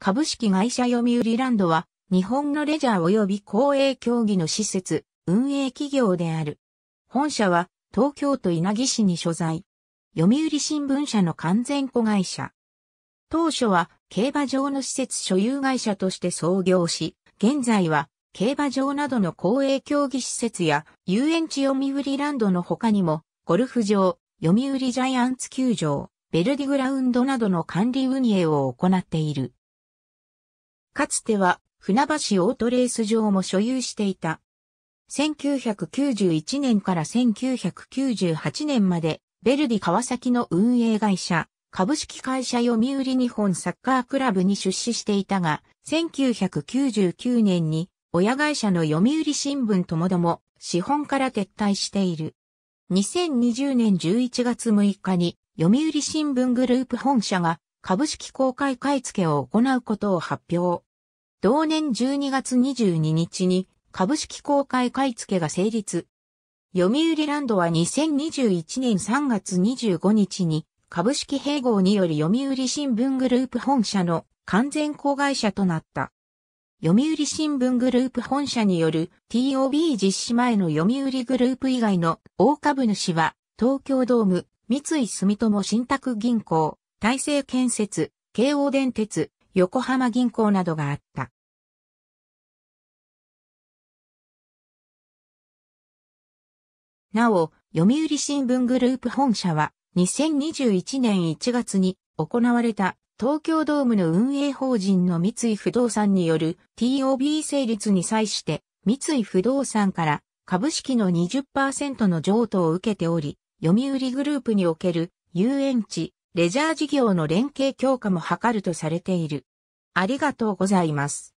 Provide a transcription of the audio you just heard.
株式会社読売ランドは、日本のレジャー及び公営競技の施設、運営企業である。本社は、東京都稲城市に所在。読売新聞社の完全子会社。当初は、競馬場の施設所有会社として創業し、現在は、競馬場などの公営競技施設や、遊園地読売ランドの他にも、ゴルフ場、読売ジャイアンツ球場、ベルディグラウンドなどの管理運営を行っている。かつては船橋オートレース場も所有していた。1991年から1998年まで、ベルディ川崎の運営会社、株式会社読売日本サッカークラブに出資していたが、1999年に親会社の読売新聞ともども資本から撤退している。2020年11月6日に読売新聞グループ本社が株式公開買付を行うことを発表。同年12月22日に株式公開買付が成立。読売ランドは2021年3月25日に株式併合により読売新聞グループ本社の完全子会社となった。読売新聞グループ本社による TOB 実施前の読売グループ以外の大株主は東京ドーム、三井住友信託銀行、大成建設、京王電鉄、横浜銀行などがあった。なお、読売新聞グループ本社は、2021年1月に行われた東京ドームの運営法人の三井不動産による TOB 成立に際して三井不動産から株式の20%の譲渡を受けており、読売グループにおける遊園地、レジャー事業の連携強化も図るとされている。ありがとうございます。